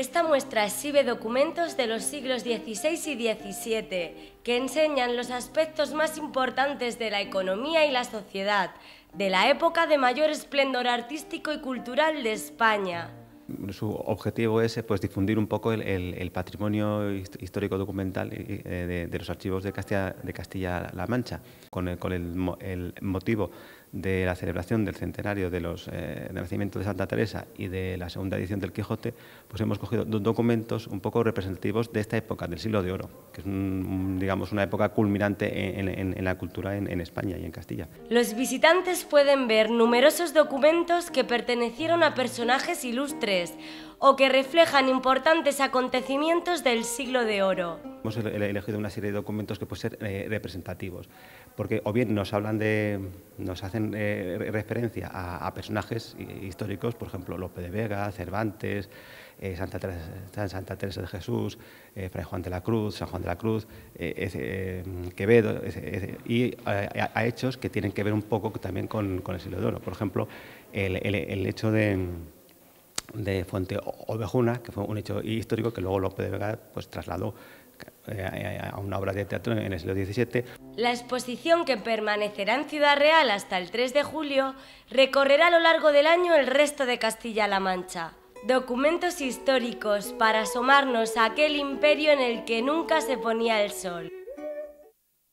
Esta muestra exhibe documentos de los siglos XVI y XVII que enseñan los aspectos más importantes de la economía y la sociedad de la época de mayor esplendor artístico y cultural de España su objetivo es eh, pues, difundir un poco el, patrimonio histórico documental eh, eh, de, los archivos de Castilla-La de Mancha, con, el, motivo de la celebración del centenario de los, nacimientos nacimiento de Santa Teresa y de la segunda edición del Quijote, pues hemos cogido dos documentos un poco representativos de esta época, del siglo de oro, que es digamos una época culminante en, la cultura en España y en Castilla. Los visitantes pueden ver numerosos documentos que pertenecieron a personajes ilustres o que reflejan importantes acontecimientos del siglo de oro. Hemos elegido una serie de documentos que pueden ser eh, representativos, porque o bien nos hablan de, nos hacen eh, referencia a, personajes históricos, por ejemplo, López de Vega, Cervantes, eh, Santa, Teresa, Santa, Teresa, de Jesús, Fray Juan de la Cruz, San Juan de la Cruz, Quevedo, y a, hechos que tienen que ver un poco también con, el siglo de oro. Por ejemplo, el hecho de de Fuente Ovejuna, que fue un hecho histórico que luego López de Vega pues, trasladó eh, a una obra de teatro en el siglo XVII. La exposición, que permanecerá en Ciudad Real hasta el 3 de julio, recorrerá a lo largo del año el resto de Castilla-La Mancha. Documentos históricos para asomarnos a aquel imperio en el que nunca se ponía el sol.